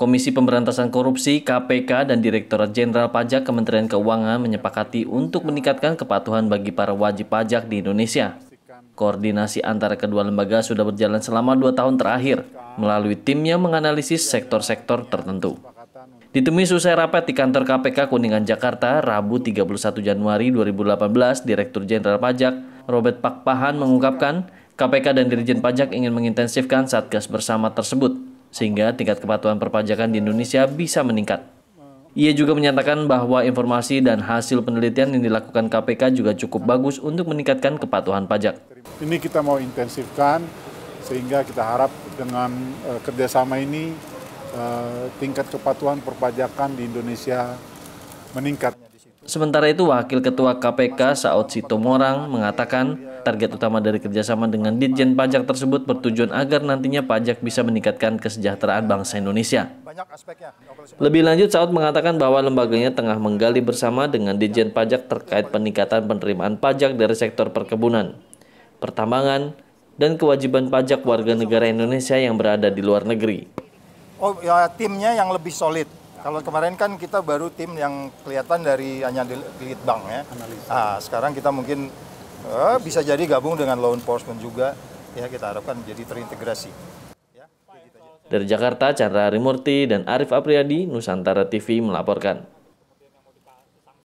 Komisi Pemberantasan Korupsi (KPK) dan Direktorat Jenderal Pajak Kementerian Keuangan menyepakati untuk meningkatkan kepatuhan bagi para wajib pajak di Indonesia. Koordinasi antara kedua lembaga sudah berjalan selama dua tahun terakhir melalui tim yang menganalisis sektor-sektor tertentu. Ditemui usai rapat di kantor KPK Kuningan Jakarta, Rabu 31 Januari 2018, Direktur Jenderal Pajak Robert Pakpahan mengungkapkan KPK dan Dirjen Pajak ingin mengintensifkan Satgas bersama tersebut sehingga tingkat kepatuhan perpajakan di Indonesia bisa meningkat. Ia juga menyatakan bahwa informasi dan hasil penelitian yang dilakukan KPK juga cukup bagus untuk meningkatkan kepatuhan pajak. Ini kita mau intensifkan sehingga kita harap dengan e, kerjasama ini e, tingkat kepatuhan perpajakan di Indonesia meningkat. Sementara itu, Wakil Ketua KPK Saud Sitomorang mengatakan Target utama dari kerjasama dengan Ditjen Pajak tersebut bertujuan agar nantinya pajak bisa meningkatkan kesejahteraan bangsa Indonesia. Lebih lanjut, Saud mengatakan bahwa lembaganya tengah menggali bersama dengan Ditjen Pajak terkait peningkatan penerimaan pajak dari sektor perkebunan, pertambangan, dan kewajiban pajak warga negara Indonesia yang berada di luar negeri. Oh, ya, timnya yang lebih solid. Kalau kemarin kan kita baru tim yang kelihatan dari hanya di Litbang ya. Nah, sekarang kita mungkin eh, bisa jadi gabung dengan law enforcement juga ya kita harapkan menjadi terintegrasi. Ya. Dari Jakarta, Chandra Rimurti dan Arif Apriyadi, Nusantara TV melaporkan.